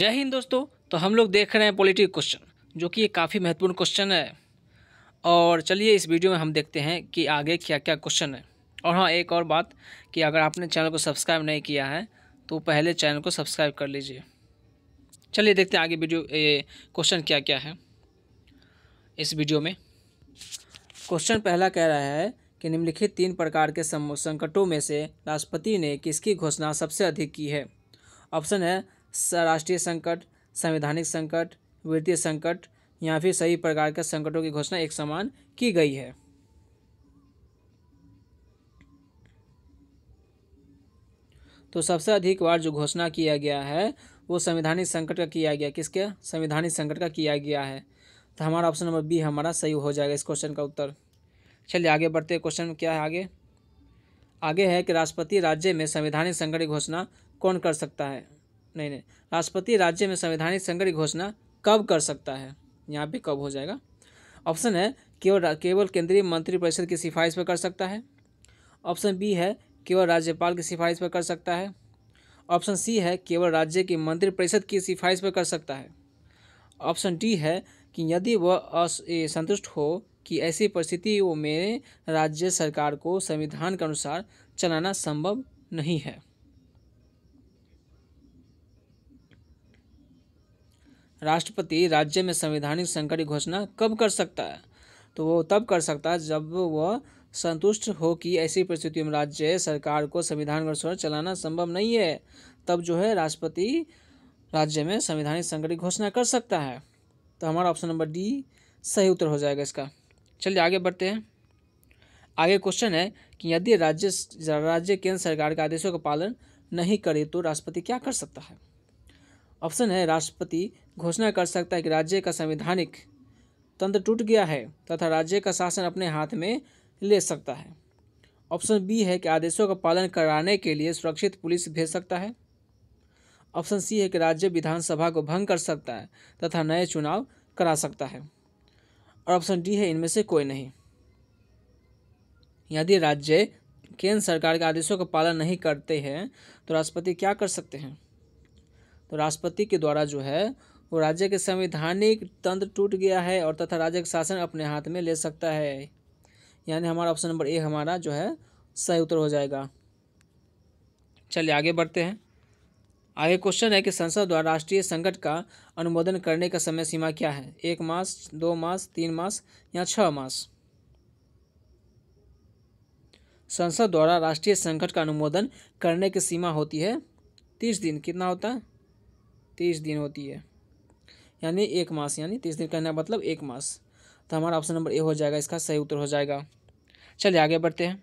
जय हिंद दोस्तों तो हम लोग देख रहे हैं पॉलिटिक क्वेश्चन जो कि काफ़ी महत्वपूर्ण क्वेश्चन है और चलिए इस वीडियो में हम देखते हैं कि आगे क्या क्या क्वेश्चन है और हाँ एक और बात कि अगर आपने चैनल को सब्सक्राइब नहीं किया है तो पहले चैनल को सब्सक्राइब कर लीजिए चलिए देखते हैं आगे वीडियो ये क्वेश्चन क्या क्या है इस वीडियो में क्वेश्चन पहला कह रहा है कि निम्नलिखित तीन प्रकार के संकटों में से राष्ट्रपति ने किसकी घोषणा सबसे अधिक की है ऑप्शन है राष्ट्रीय संकट संवैधानिक संकट वित्तीय संकट या फिर सभी प्रकार के संकटों की घोषणा एक समान की गई है तो सबसे अधिक बार जो घोषणा किया गया है वो संवैधानिक संकट का किया गया किसके संवैधानिक संकट का किया गया है तो हमारा ऑप्शन नंबर बी हमारा सही हो जाएगा इस क्वेश्चन का उत्तर चलिए आगे बढ़ते हैं क्वेश्चन क्या है आगे आगे है कि राष्ट्रपति राज्य में संवैधानिक संकट की घोषणा कौन कर सकता है नहीं नहीं राष्ट्रपति राज्य में संवैधानिक संकट की घोषणा कब कर सकता है यहाँ पे कब हो जाएगा ऑप्शन है केवल केवल केंद्रीय मंत्रिपरिषद की सिफारिश पर कर सकता है ऑप्शन बी है केवल राज्यपाल की सिफारिश पर कर सकता है ऑप्शन सी है केवल राज्य की मंत्रिपरिषद की सिफारिश पर कर सकता है ऑप्शन डी है कि यदि वह संतुष्ट हो कि ऐसी परिस्थितियों में राज्य सरकार को संविधान के अनुसार चलाना संभव नहीं है राष्ट्रपति राज्य में संवैधानिक संकट की घोषणा कब कर सकता है तो वो तब कर सकता है जब वह संतुष्ट हो कि ऐसी परिस्थितियों में राज्य सरकार को संविधान अनुसार चलाना संभव नहीं है तब जो है राष्ट्रपति राज्य में संवैधानिक संकट की घोषणा कर सकता है तो हमारा ऑप्शन नंबर डी सही उत्तर हो जाएगा इसका चलिए आगे बढ़ते हैं आगे क्वेश्चन है कि यदि राज्य राज्य केंद्र सरकार के आदेशों का पालन नहीं करे तो राष्ट्रपति क्या कर सकता है ऑप्शन है राष्ट्रपति घोषणा कर सकता है कि राज्य का संवैधानिक तंत्र टूट गया है तथा राज्य का शासन अपने हाथ में ले सकता है ऑप्शन बी है कि आदेशों का पालन कराने के लिए सुरक्षित पुलिस भेज सकता है ऑप्शन सी है कि राज्य विधानसभा को भंग कर सकता है तथा नए चुनाव करा सकता है और ऑप्शन डी है इनमें से कोई नहीं यदि राज्य केंद्र सरकार के आदेशों का पालन नहीं करते हैं तो राष्ट्रपति क्या कर सकते हैं तो राष्ट्रपति के द्वारा जो है वो राज्य के संवैधानिक तंत्र टूट गया है और तथा राज्य का शासन अपने हाथ में ले सकता है यानी हमारा ऑप्शन नंबर ए हमारा जो है सही उत्तर हो जाएगा चलिए आगे बढ़ते हैं आगे क्वेश्चन है कि संसद द्वारा राष्ट्रीय संकट का अनुमोदन करने का समय सीमा क्या है एक मास दो मास तीन मास या छः मास संसद द्वारा राष्ट्रीय संकट का अनुमोदन करने की सीमा होती है तीस दिन कितना होता है तीस दिन होती है यानी एक मास यानी तीस दिन कहना मतलब एक मास तो हमारा ऑप्शन नंबर ए हो जाएगा इसका सही उत्तर हो जाएगा चलिए आगे बढ़ते हैं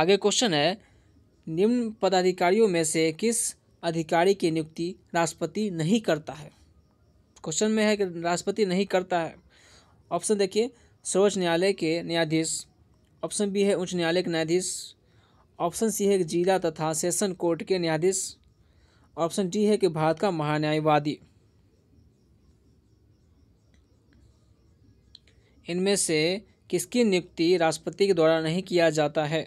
आगे क्वेश्चन है निम्न पदाधिकारियों में से किस अधिकारी की नियुक्ति राष्ट्रपति नहीं करता है क्वेश्चन में है कि राष्ट्रपति नहीं करता है ऑप्शन देखिए सर्वोच्च न्यायालय के न्यायाधीश ऑप्शन बी है उच्च न्यायालय के न्यायाधीश ऑप्शन सी है जिला तथा सेशन कोर्ट के न्यायाधीश ऑप्शन डी है कि भारत का महान्यायवादी इनमें से किसकी नियुक्ति राष्ट्रपति के द्वारा नहीं किया जाता है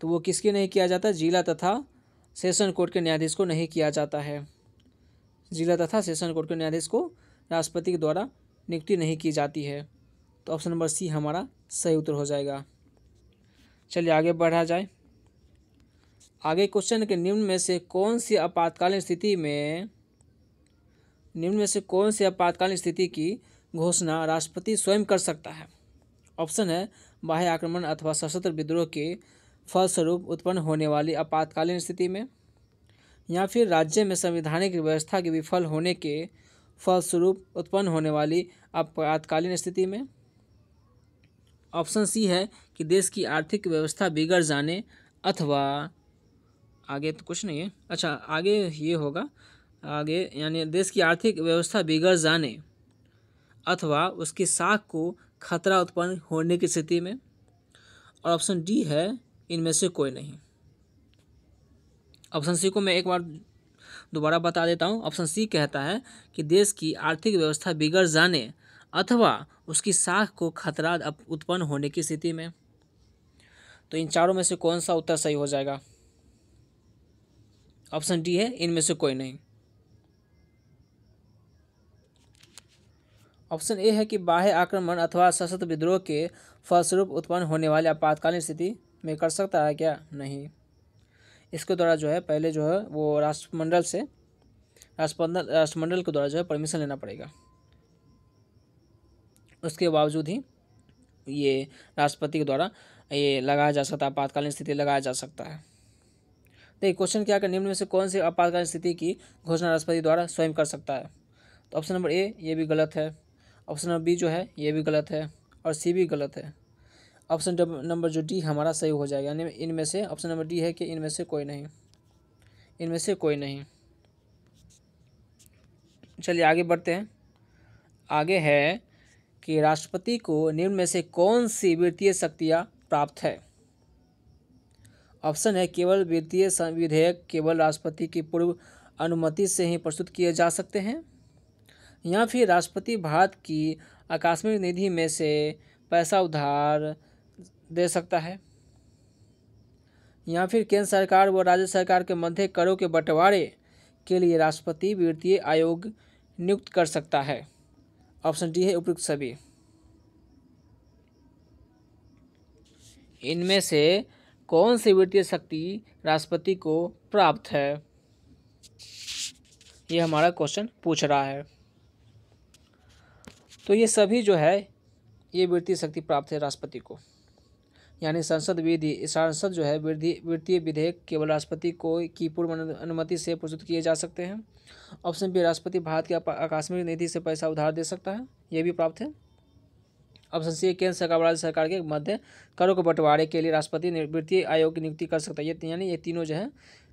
तो वो किसकी नहीं किया जाता जिला तथा सेशन कोर्ट के न्यायाधीश को नहीं किया जाता है जिला तथा सेशन कोर्ट के न्यायाधीश को राष्ट्रपति के द्वारा नियुक्ति नहीं की जाती है तो ऑप्शन नंबर सी हमारा सही उत्तर हो जाएगा चलिए आगे बढ़ा जाए आगे क्वेश्चन के निम्न में से कौन सी आपातकालीन स्थिति में निम्न में से कौन सी आपातकालीन स्थिति की घोषणा राष्ट्रपति स्वयं कर सकता है ऑप्शन है बाह्य आक्रमण अथवा सशस्त्र विद्रोह के फलस्वरूप उत्पन्न होने वाली आपातकालीन स्थिति में या फिर राज्य में संवैधानिक व्यवस्था के विफल होने के फलस्वरूप उत्पन्न होने वाली आपातकालीन स्थिति में ऑप्शन सी है कि देश की आर्थिक व्यवस्था बिगड़ जाने अथवा आगे तो कुछ नहीं है अच्छा आगे ये होगा आगे यानी देश की आर्थिक व्यवस्था बिगड़ जाने अथवा उसकी साख को खतरा उत्पन्न होने की स्थिति में और ऑप्शन डी है इनमें से कोई नहीं ऑप्शन सी को मैं एक बार दोबारा बता देता हूँ ऑप्शन सी कहता है कि देश की आर्थिक व्यवस्था बिगड़ जाने अथवा उसकी साख को खतरा उत्पन्न होने की स्थिति में तो इन चारों में से कौन सा उत्तर सही हो जाएगा ऑप्शन डी है इनमें से कोई नहीं ऑप्शन ए है कि बाह्य आक्रमण अथवा सशस्त्र विद्रोह के फलस्वरूप उत्पन्न होने वाले आपातकालीन स्थिति में कर सकता है क्या नहीं इसके द्वारा जो है पहले जो है वो राष्ट्रमंडल से राष्ट्रमंडल राष्ट्रमंडल के द्वारा जो है परमिशन लेना पड़ेगा उसके बावजूद ही ये राष्ट्रपति के द्वारा ये लगाया जा सकता है आपातकालीन स्थिति लगाया जा सकता है देखिए क्वेश्चन क्या कर निम्न में से कौन सी आपातकालीन स्थिति की घोषणा राष्ट्रपति द्वारा स्वयं कर सकता है तो ऑप्शन नंबर ए ये भी गलत है ऑप्शन नंबर बी जो है ये भी गलत है और सी भी गलत है ऑप्शन नंबर जो डी हमारा सही हो जाएगा यानी इनमें से ऑप्शन नंबर डी है कि इनमें से कोई नहीं इनमें से कोई नहीं चलिए आगे बढ़ते हैं आगे है कि राष्ट्रपति को निम्न में से कौन सी वित्तीय शक्तियाँ प्राप्त है ऑप्शन है केवल वित्तीय विधेयक केवल राष्ट्रपति की पूर्व अनुमति से ही प्रस्तुत किए जा सकते हैं या फिर राष्ट्रपति भारत की आकस्मिक निधि में से पैसा उधार दे सकता है या फिर केंद्र सरकार व राज्य सरकार के मध्य करों के बंटवारे के लिए राष्ट्रपति वित्तीय आयोग नियुक्त कर सकता है ऑप्शन डी है उपयुक्त सभी इनमें से कौन सी वित्तीय शक्ति राष्ट्रपति को प्राप्त है ये हमारा क्वेश्चन पूछ रहा है तो ये सभी जो है ये वित्तीय शक्ति प्राप्त है राष्ट्रपति को यानी संसद विधि सांसद जो है वृद्धि वित्तीय विधेयक केवल राष्ट्रपति को की पूर्व अनुमति से प्रस्तुत किए जा सकते हैं ऑप्शन बी राष्ट्रपति भारत के आकस्मिक निधि से पैसा उधार दे सकता है ये भी प्राप्त है ऑप्शन सी केंद्र सरकार राज्य सरकार के मध्य करों के बंटवारे के लिए राष्ट्रपति वित्तीय आयोग की नियुक्ति कर सकता है ये यानी ये तीनों जो है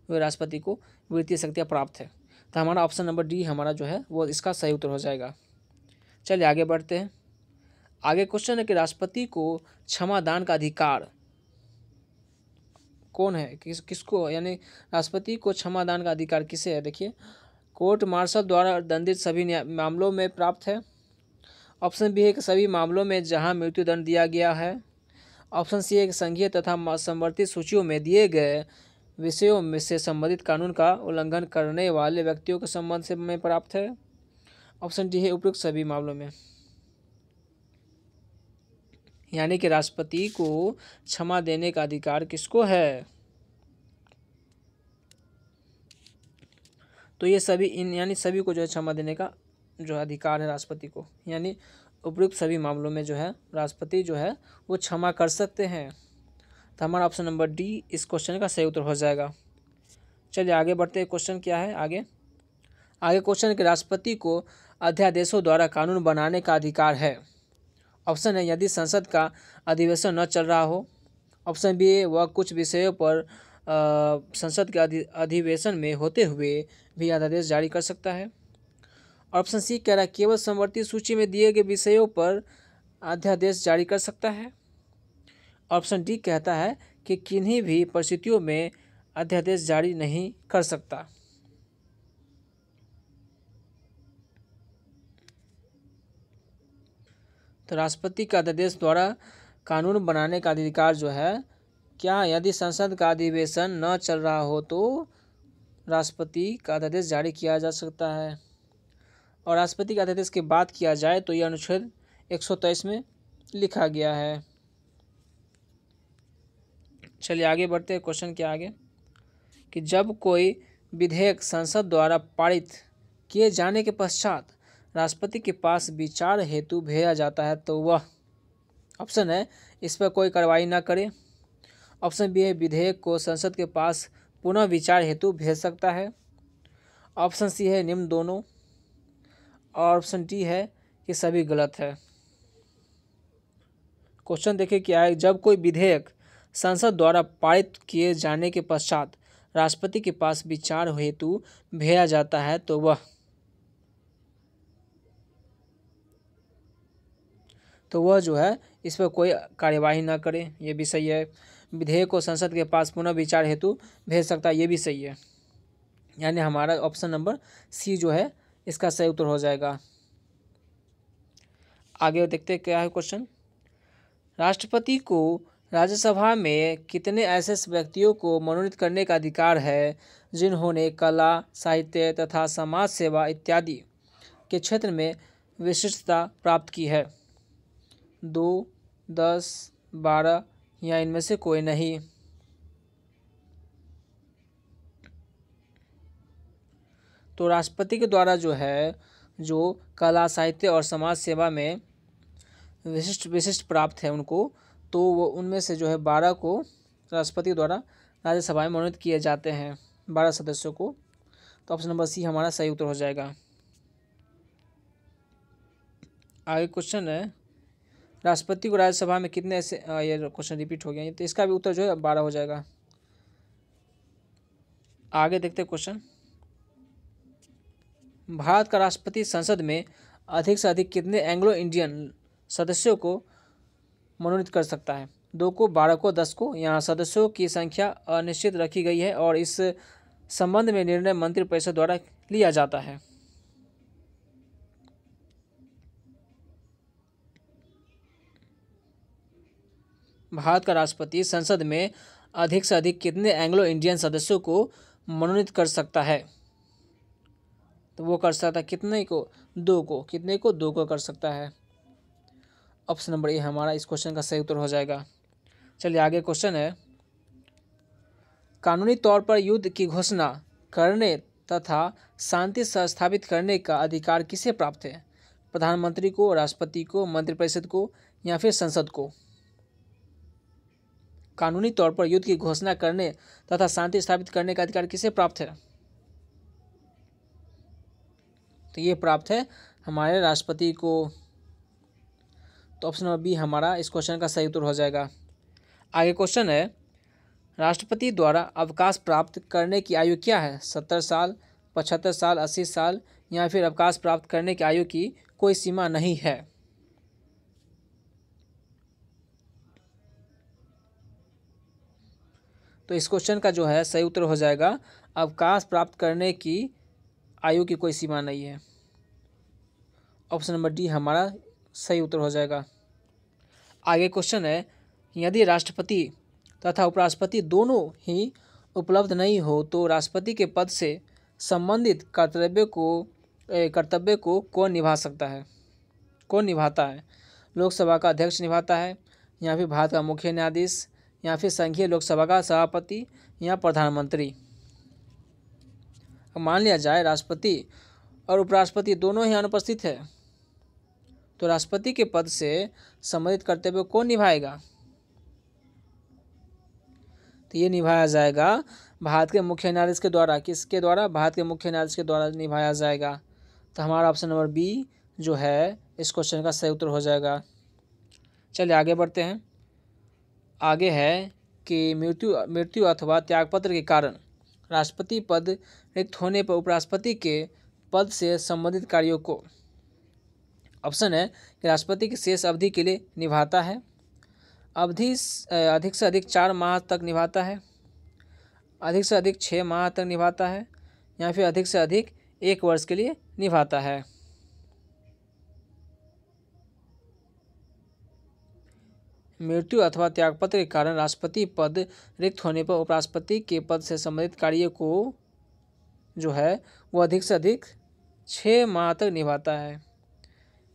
वो राष्ट्रपति को वित्तीय शक्तियाँ प्राप्त है तो हमारा ऑप्शन नंबर डी हमारा जो है वो इसका सही उत्तर हो जाएगा चलिए आगे बढ़ते हैं आगे क्वेश्चन है कि राष्ट्रपति को क्षमादान का अधिकार कौन है किस किसको यानी राष्ट्रपति को क्षमादान का अधिकार किसे है देखिए कोर्ट मार्शल द्वारा दंडित सभी मामलों में प्राप्त है ऑप्शन बी है कि सभी मामलों में जहां मृत्युदंड दिया गया है ऑप्शन सी है कि संघीय तथा संवर्तित सूचियों में दिए गए विषयों में से संबंधित कानून का उल्लंघन करने वाले व्यक्तियों के संबंध से में प्राप्त है ऑप्शन डी है उपयुक्त सभी मामलों में यानी कि राष्ट्रपति को क्षमा देने का अधिकार किसको है तो ये सभी इन यानी सभी को जो है क्षमा देने का जो अधिकार है राष्ट्रपति को यानी उपयुक्त सभी मामलों में जो है राष्ट्रपति जो है वो क्षमा कर सकते हैं तो हमारा ऑप्शन नंबर डी इस क्वेश्चन का सही उत्तर हो जाएगा चलिए आगे बढ़ते हैं क्वेश्चन क्या है आगे आगे क्वेश्चन के राष्ट्रपति को अध्यादेशों द्वारा कानून बनाने का अधिकार है ऑप्शन है यदि संसद का अधिवेशन न चल रहा हो ऑप्शन बी वह कुछ विषयों पर आ, संसद के अधिवेशन में होते हुए भी अध्यादेश जारी कर सकता है ऑप्शन सी कह रहा है केवल समवर्ती सूची में दिए गए विषयों पर अध्यादेश जारी कर सकता है ऑप्शन डी कहता है कि किन्हीं भी परिस्थितियों में अध्यादेश जारी नहीं कर सकता तो राष्ट्रपति का अध्यादेश द्वारा कानून बनाने का अधिकार जो है क्या यदि संसद का अधिवेशन न चल रहा हो तो राष्ट्रपति का अध्यादेश जारी किया जा सकता है और राष्ट्रपति के अध्यादेश की बात किया जाए तो यह अनुच्छेद एक सौ तेईस में लिखा गया है चलिए आगे बढ़ते हैं क्वेश्चन के आगे कि जब कोई विधेयक संसद द्वारा पारित किए जाने के पश्चात राष्ट्रपति के पास विचार हेतु भेजा जाता है तो वह ऑप्शन है इस पर कोई कार्रवाई ना करे ऑप्शन बी है विधेयक को संसद के पास पुनः विचार हेतु भेज सकता है ऑप्शन सी है निम्न दोनों और ऑप्शन डी है कि सभी गलत है क्वेश्चन देखिए क्या है जब कोई विधेयक संसद द्वारा पारित किए जाने के पश्चात राष्ट्रपति के पास विचार हेतु भेजा जाता है तो वह तो वह जो है इस पर कोई कार्यवाही ना करे ये भी सही है विधेयक को संसद के पास पुनः विचार हेतु भेज सकता है ये भी सही है यानी हमारा ऑप्शन नंबर सी जो है इसका सही उत्तर हो जाएगा आगे देखते हैं क्या है क्वेश्चन राष्ट्रपति को राज्यसभा में कितने ऐसे व्यक्तियों को मनोनीत करने का अधिकार है जिन्होंने कला साहित्य तथा समाज सेवा इत्यादि के क्षेत्र में विशिष्टता प्राप्त की है दो दस बारह या इनमें से कोई नहीं तो राष्ट्रपति के द्वारा जो है जो कला साहित्य और समाज सेवा में विशिष्ट विशिष्ट प्राप्त है उनको तो वो उनमें से जो है बारह को राष्ट्रपति द्वारा राज्यसभा में मनोनीत किए जाते हैं बारह सदस्यों को तो ऑप्शन नंबर सी हमारा सही उत्तर हो जाएगा आगे क्वेश्चन है राष्ट्रपति को राज्यसभा में कितने ऐसे ये क्वेश्चन रिपीट हो गया तो इसका भी उत्तर जो है बारह हो जाएगा आगे देखते क्वेश्चन भारत का राष्ट्रपति संसद में अधिक से अधिक कितने एंग्लो इंडियन सदस्यों को मनोनीत कर सकता है दो को बारह को दस को यहाँ सदस्यों की संख्या अनिश्चित रखी गई है और इस संबंध में निर्णय मंत्रिपरिषद द्वारा लिया जाता है भारत का राष्ट्रपति संसद में अधिक से अधिक कितने एंग्लो इंडियन सदस्यों को मनोनीत कर सकता है तो वो कर सकता है कितने को दो को कितने को दो को कर सकता है ऑप्शन नंबर ए हमारा इस क्वेश्चन का सही उत्तर हो जाएगा चलिए आगे क्वेश्चन है कानूनी तौर पर युद्ध की घोषणा करने तथा शांति स्थापित करने का अधिकार किसे प्राप्त है प्रधानमंत्री को राष्ट्रपति को मंत्रिपरिषद को या फिर संसद को कानूनी तौर पर युद्ध की घोषणा करने तथा शांति स्थापित करने का अधिकार किसे प्राप्त है तो ये प्राप्त है हमारे राष्ट्रपति को तो ऑप्शन नंबर बी हमारा इस क्वेश्चन का सही उत्तर हो जाएगा आगे क्वेश्चन है राष्ट्रपति द्वारा अवकाश प्राप्त करने की आयु क्या है सत्तर साल पचहत्तर साल अस्सी साल या फिर अवकाश प्राप्त करने की आयु की कोई सीमा नहीं है तो इस क्वेश्चन का जो है सही उत्तर हो जाएगा अवकाश प्राप्त करने की आयु की कोई सीमा नहीं है ऑप्शन नंबर डी हमारा सही उत्तर हो जाएगा आगे क्वेश्चन है यदि राष्ट्रपति तथा उपराष्ट्रपति दोनों ही उपलब्ध नहीं हो तो राष्ट्रपति के पद से संबंधित कर्तव्य को कर्तव्य को कौन निभा सकता है कौन निभाता है लोकसभा का अध्यक्ष निभाता है यहाँ फिर भारत का मुख्य न्यायाधीश या फिर संघीय लोकसभा का सभापति या प्रधानमंत्री मान लिया जाए राष्ट्रपति और उपराष्ट्रपति दोनों ही अनुपस्थित है तो राष्ट्रपति के पद से संबंधित कर्तव्य कौन निभाएगा तो ये निभाया जाएगा भारत के मुख्य न्यायाधीश के द्वारा किसके द्वारा भारत के मुख्य न्यायाधीश के द्वारा निभाया जाएगा तो हमारा ऑप्शन नंबर बी जो है इस क्वेश्चन का सही उत्तर हो जाएगा चलिए आगे बढ़ते हैं आगे है कि मृत्यु मृत्यु अथवा त्यागपत्र के कारण राष्ट्रपति पद रिक्त होने पर उपराष्ट्रपति के पद से संबंधित कार्यों को ऑप्शन है कि राष्ट्रपति की शेष अवधि के लिए निभाता है अवधि अधिक से अधिक चार माह तक निभाता है अधिक से अधिक छः माह तक निभाता है या फिर अधिक से अधिक एक वर्ष के लिए निभाता है मृत्यु अथवा त्यागपत्र के कारण राष्ट्रपति पद रिक्त होने पर उपराष्ट्रपति के पद से संबंधित कार्य को जो है वो अधिक से अधिक छः माह तक निभाता है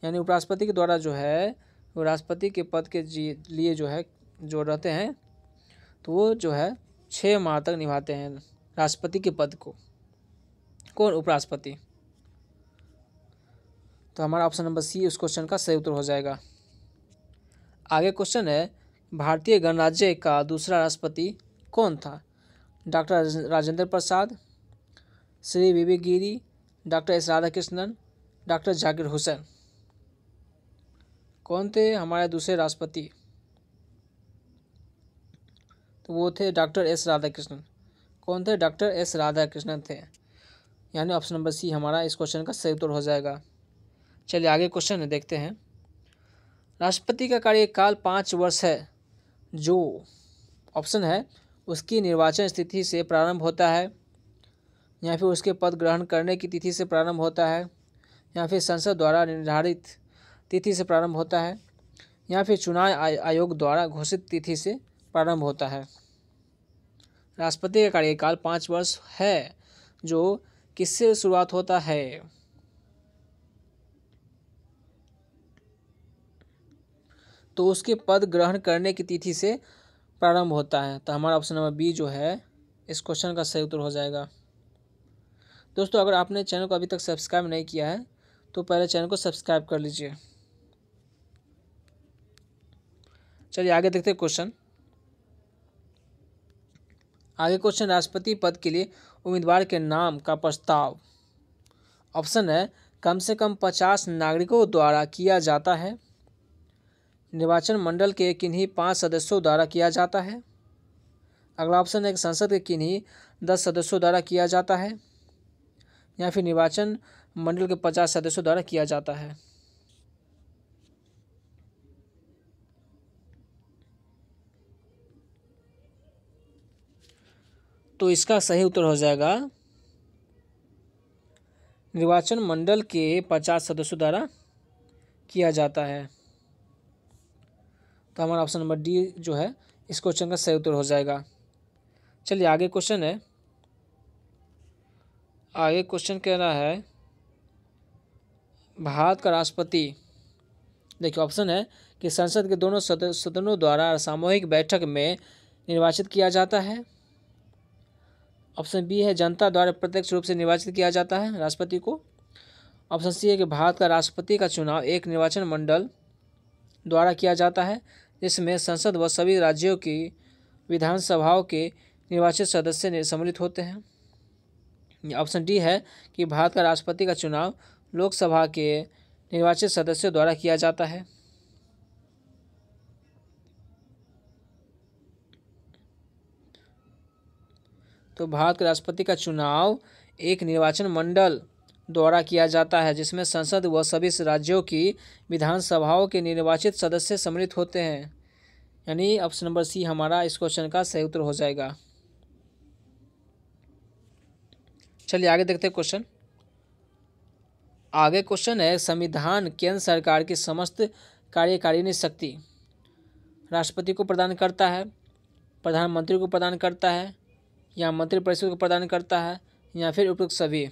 यानी उपराष्ट्रपति के द्वारा जो है वो राष्ट्रपति के पद के लिए जो है जो रहते हैं तो वो जो है छः माह तक निभाते हैं राष्ट्रपति के पद को कौन उपराष्ट्रपति तो हमारा ऑप्शन नंबर सी उस क्वेश्चन का सही उत्तर हो जाएगा आगे क्वेश्चन है भारतीय गणराज्य का दूसरा राष्ट्रपति कौन था doctor Rajendra Prasad Shri V Giri doctor S Radhakrishnan doctor Zakir Hussain कौन थे हमारे दूसरे राष्ट्रपति तो वो थे डॉक्टर एस राधाकृष्णन कौन थे डॉक्टर एस राधाकृष्णन थे यानी ऑप्शन नंबर सी हमारा इस क्वेश्चन का सही उत्तर हो जाएगा चलिए आगे क्वेश्चन देखते हैं राष्ट्रपति का कार्यकाल पाँच वर्ष है जो ऑप्शन है उसकी निर्वाचन स्थिति से प्रारंभ होता है या फिर उसके पद ग्रहण करने की तिथि से प्रारंभ होता है या फिर संसद द्वारा निर्धारित तिथि से प्रारंभ होता है या फिर चुनाव आयोग द्वारा घोषित तिथि से प्रारंभ होता है राष्ट्रपति का कार्यकाल पाँच वर्ष है जो किससे शुरुआत होता है तो उसके पद ग्रहण करने की तिथि से प्रारंभ होता है तो हमारा ऑप्शन नंबर बी जो है इस क्वेश्चन का सही उत्तर हो जाएगा दोस्तों अगर आपने चैनल को अभी तक सब्सक्राइब नहीं किया है तो पहले चैनल को सब्सक्राइब कर लीजिए चलिए आगे देखते हैं क्वेश्चन आगे क्वेश्चन राष्ट्रपति पद के लिए उम्मीदवार के नाम का प्रस्ताव ऑप्शन है कम से कम पचास नागरिकों द्वारा किया जाता है निर्वाचन मंडल के किन्हीं पाँच सदस्यों द्वारा किया जाता है अगला ऑप्शन है कि संसद के किन्हीं दस सदस्यों द्वारा किया जाता है या फिर निर्वाचन मंडल के पचास सदस्यों द्वारा किया जाता है तो इसका सही उत्तर हो जाएगा निर्वाचन मंडल के पचास सदस्यों द्वारा किया जाता है तो हमारा ऑप्शन नंबर डी जो है इस क्वेश्चन का सही उत्तर हो जाएगा चलिए आगे क्वेश्चन है आगे क्वेश्चन कह रहा है भारत का राष्ट्रपति देखिए ऑप्शन है कि संसद के दोनों सदनों द्वारा सामूहिक बैठक में निर्वाचित किया जाता है ऑप्शन बी है जनता द्वारा प्रत्यक्ष रूप से निर्वाचित किया जाता है राष्ट्रपति को ऑप्शन सी है कि भारत का राष्ट्रपति का चुनाव एक निर्वाचन मंडल द्वारा किया जाता है जिसमें संसद व सभी राज्यों की विधानसभाओं के निर्वाचित सदस्य सम्मिलित होते हैं ऑप्शन डी है कि भारत का राष्ट्रपति का चुनाव लोकसभा के निर्वाचित सदस्यों द्वारा किया जाता है तो भारत के राष्ट्रपति का चुनाव एक निर्वाचन मंडल द्वारा किया जाता है जिसमें संसद व सभी राज्यों की विधानसभाओं के निर्वाचित सदस्य सम्मिलित होते हैं यानी ऑप्शन नंबर सी हमारा इस क्वेश्चन का सही उत्तर हो जाएगा चलिए आगे देखते हैं क्वेश्चन आगे क्वेश्चन है संविधान केंद्र सरकार की समस्त कार्यकारिणी शक्ति राष्ट्रपति को प्रदान करता है प्रधानमंत्री को प्रदान करता है या मंत्रिपरिषद को प्रदान करता है या फिर उपयुक्त सभी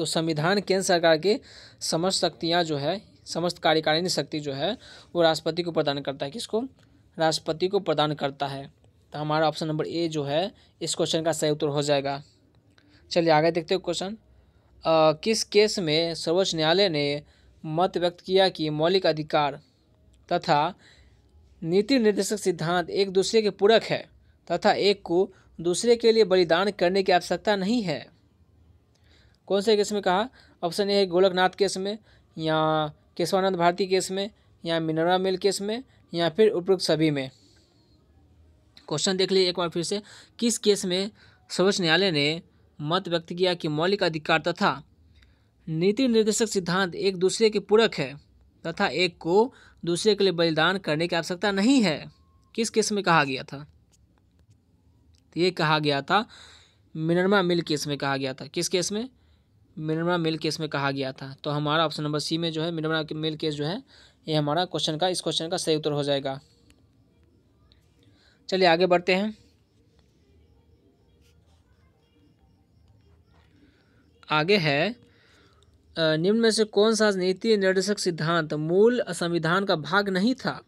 तो संविधान केंद्र सरकार के समस्त शक्तियाँ जो है समस्त कार्यकारिणी शक्ति जो है वो राष्ट्रपति को प्रदान करता है किसको राष्ट्रपति को प्रदान करता है तो हमारा ऑप्शन नंबर ए जो है इस क्वेश्चन का सही उत्तर हो जाएगा चलिए आगे देखते हो क्वेश्चन किस केस में सर्वोच्च न्यायालय ने मत व्यक्त किया कि मौलिक अधिकार तथा नीति निर्देशक सिद्धांत एक दूसरे के पूरक है तथा एक को दूसरे के लिए बलिदान करने की आवश्यकता नहीं है कौन से केस में कहा ऑप्शन ए है गोलकनाथ केस में या केशवानंद भारती केस में या मिनरा मिल केस में या फिर उपरोक्त सभी में क्वेश्चन देख लीजिए एक बार फिर से किस केस में सर्वोच्च न्यायालय ने मत व्यक्त किया कि मौलिक अधिकार तथा नीति निर्देशक सिद्धांत एक दूसरे के पूरक है तथा एक को दूसरे के लिए बलिदान करने की आवश्यकता नहीं है किस केस में कहा गया था तो ये कहा गया था मिनरमा मिल केस में कहा गया था किस केस में मिनरमा मिल केस में कहा गया था तो हमारा ऑप्शन नंबर सी में जो है मिनरमा मिल केस जो है ये हमारा क्वेश्चन का इस क्वेश्चन का सही उत्तर हो जाएगा चलिए आगे बढ़ते हैं आगे है निम्न में से कौन सा नीति निर्देशक सिद्धांत मूल संविधान का भाग नहीं था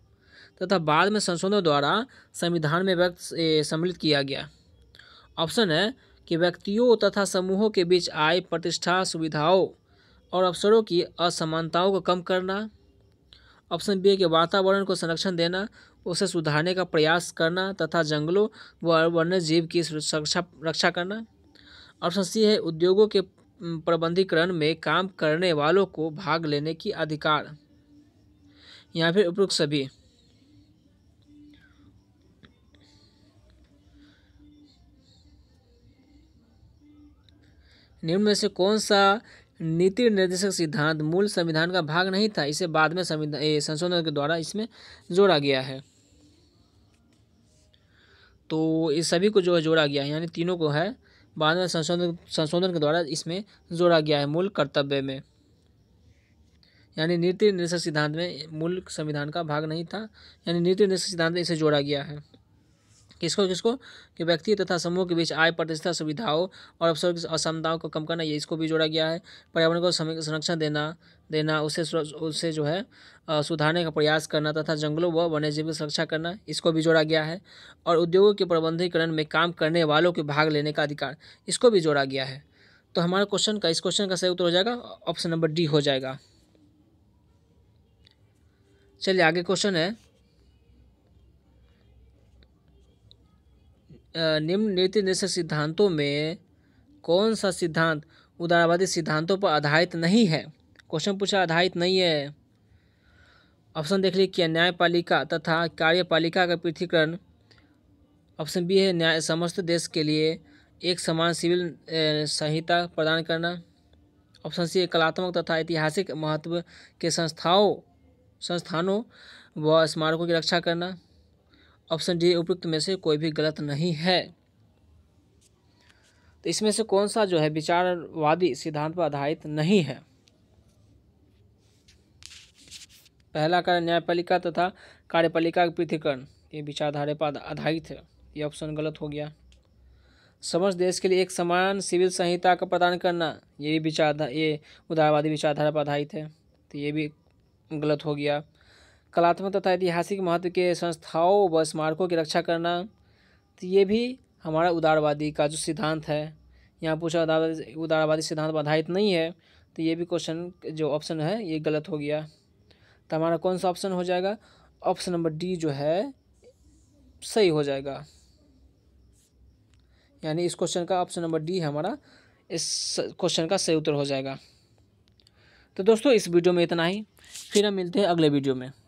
तथा बाद में संशोधनों द्वारा संविधान में व्यक्त सम्मिलित किया गया ऑप्शन है कि व्यक्तियों तथा समूहों के बीच आय प्रतिष्ठा सुविधाओं और अवसरों की असमानताओं को कम करना ऑप्शन बी के वातावरण को संरक्षण देना उसे सुधारने का प्रयास करना तथा जंगलों व वन्य जीव की सुरक्षा रक्षा करना ऑप्शन सी है उद्योगों के प्रबंधीकरण में काम करने वालों को भाग लेने की अधिकार यहाँ फिर उपयुक्त सभी निम्न में से कौन सा नीति निर्देशक सिद्धांत मूल संविधान का भाग नहीं था इसे बाद में संविधान संशोधन के द्वारा इसमें जोड़ा गया है तो इस सभी को जो है जोड़ा गया है यानी तीनों को है बाद में संशोधन संशोधन के द्वारा इसमें जोड़ा गया है मूल कर्तव्य में यानी नीति निर्देशक सिद्धांत में मूल संविधान का भाग नहीं था यानी नीति निर्देशक सिद्धांत इसे जोड़ा गया है किसको किसको कि व्यक्ति तथा समूह के बीच आय प्रतिष्ठा सुविधाओं और अवसरों की असमताओं को कम करना ये इसको भी जोड़ा गया है पर्यावरण को संरक्षण देना देना उसे उसे जो है सुधारने का प्रयास करना तथा जंगलों व वन्यजीव की सुरक्षा करना इसको भी जोड़ा गया है और उद्योगों के प्रबंधीकरण में काम करने वालों के भाग लेने का अधिकार इसको भी जोड़ा गया है तो हमारा क्वेश्चन का इस क्वेश्चन का सही उत्तर हो जाएगा ऑप्शन नंबर डी हो जाएगा चलिए आगे क्वेश्चन है निम्न नीति निश्चय सिद्धांतों में कौन सा सिद्धांत उदारवादी सिद्धांतों पर आधारित नहीं है क्वेश्चन पूछा आधारित नहीं है ऑप्शन देख लीजिए क्या न्यायपालिका तथा कार्यपालिका का पृथ्वीकरण ऑप्शन बी है न्याय समस्त देश के लिए एक समान सिविल संहिता प्रदान करना ऑप्शन सी कलात्मक तथा ऐतिहासिक महत्व के संस्थाओं संस्थानों व स्मारकों की रक्षा करना ऑप्शन डी उपयुक्त में से कोई भी गलत नहीं है तो इसमें से कौन सा जो है विचारवादी सिद्धांत पर आधारित नहीं है पहला कारण न्यायपालिका तथा कार्यपालिका का पृथ्वीकरण ये विचारधारा पर आधारित है ये ऑप्शन गलत हो गया समस्त देश के लिए एक समान सिविल संहिता का प्रदान करना ये भी विचारधारा ये उदारवादी विचारधारा पर आधारित है तो ये भी गलत हो गया कलात्मक तथा ऐतिहासिक महत्व के संस्थाओं व स्मारकों की रक्षा करना तो ये भी हमारा उदारवादी का जो सिद्धांत है यहाँ पूछा उदारवादी उदारवादी सिद्धांत पर आधारित नहीं है तो ये भी क्वेश्चन जो ऑप्शन है ये गलत हो गया तो हमारा कौन सा ऑप्शन हो जाएगा ऑप्शन नंबर डी जो है सही हो जाएगा यानी इस क्वेश्चन का ऑप्शन नंबर डी हमारा इस क्वेश्चन का सही उत्तर हो जाएगा तो दोस्तों इस वीडियो में इतना ही फिर हम मिलते हैं अगले वीडियो में